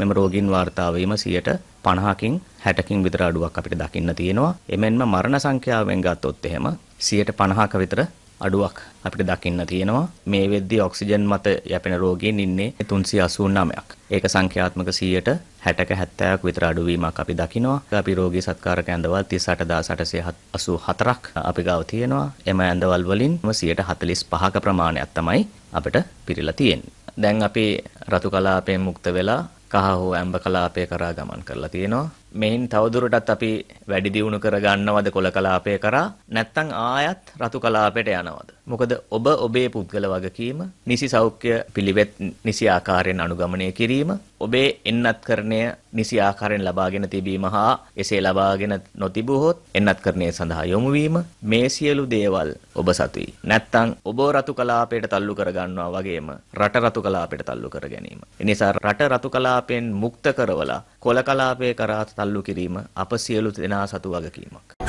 මෙම රෝගීන් වාර්තා වීම 50කින් 60කින් විතර අඩුවක් අපිට දකින්න තියෙනවා. එමෙන්ම මරණ සංඛ්‍යාවෙන් ගත්තොත් එහෙම 50ක විතර අඩුවක් අපිට දකින්න තියෙනවා. මේ වෙද්දී ඔක්සිජන් මත යැපෙන රෝගීන් ඉන්නේ 389ක්. ඒක සංඛ්‍යාත්මක 100ට 60ක 70ක් විතර අඩුවීමක් අපි දකිනවා. අපි රෝගී සත්කාරක ඇඳවල් 38884ක් අපි ගාව තියෙනවා. එම ඇඳවල් වලින් 145ක ප්‍රමාණයක් තමයි අපිට පිරিলা තියෙන්නේ. දැන් අපි රතු කලාපයෙන් මුක්ත වෙලා කහ හෝ ඇඹ කලාපය කරා ගමන් කරලා තියෙනවා. මෙහින් තවදුරටත් අපි වැඩි දියුණු කර ගන්නවද කොළ කලාපය කරා නැත්නම් ආයත් රතු කලාපයට යනවද? මොකද ඔබ ඔබේ පුද්ගල වගකීම නිසි සෞඛ්‍ය පිළිවෙත් නිසි ආකාරයෙන් අනුගමනය කිරීම ඔබේ එන්නත්කරණය නිසි ආකාරයෙන් ලබාගෙන තිබීම හා එසේ ලබාගෙන නොතිබුවහොත් එන්නත්කරණය සඳහා යොමුවීම මේ සියලු දේවල් ඔබ සතුයි නැත්තං ඔබ රතු කලාපයට තල්ලු කරගන්නවා වගේම රට රතු කලාපයට තල්ලු කර ගැනීම එනිසා රට රතු කලාපයෙන් මුක්ත කරවලා කොල කලාපය කරා තල්ලු කිරීම අප සියලු දෙනා සතු වගකීමක්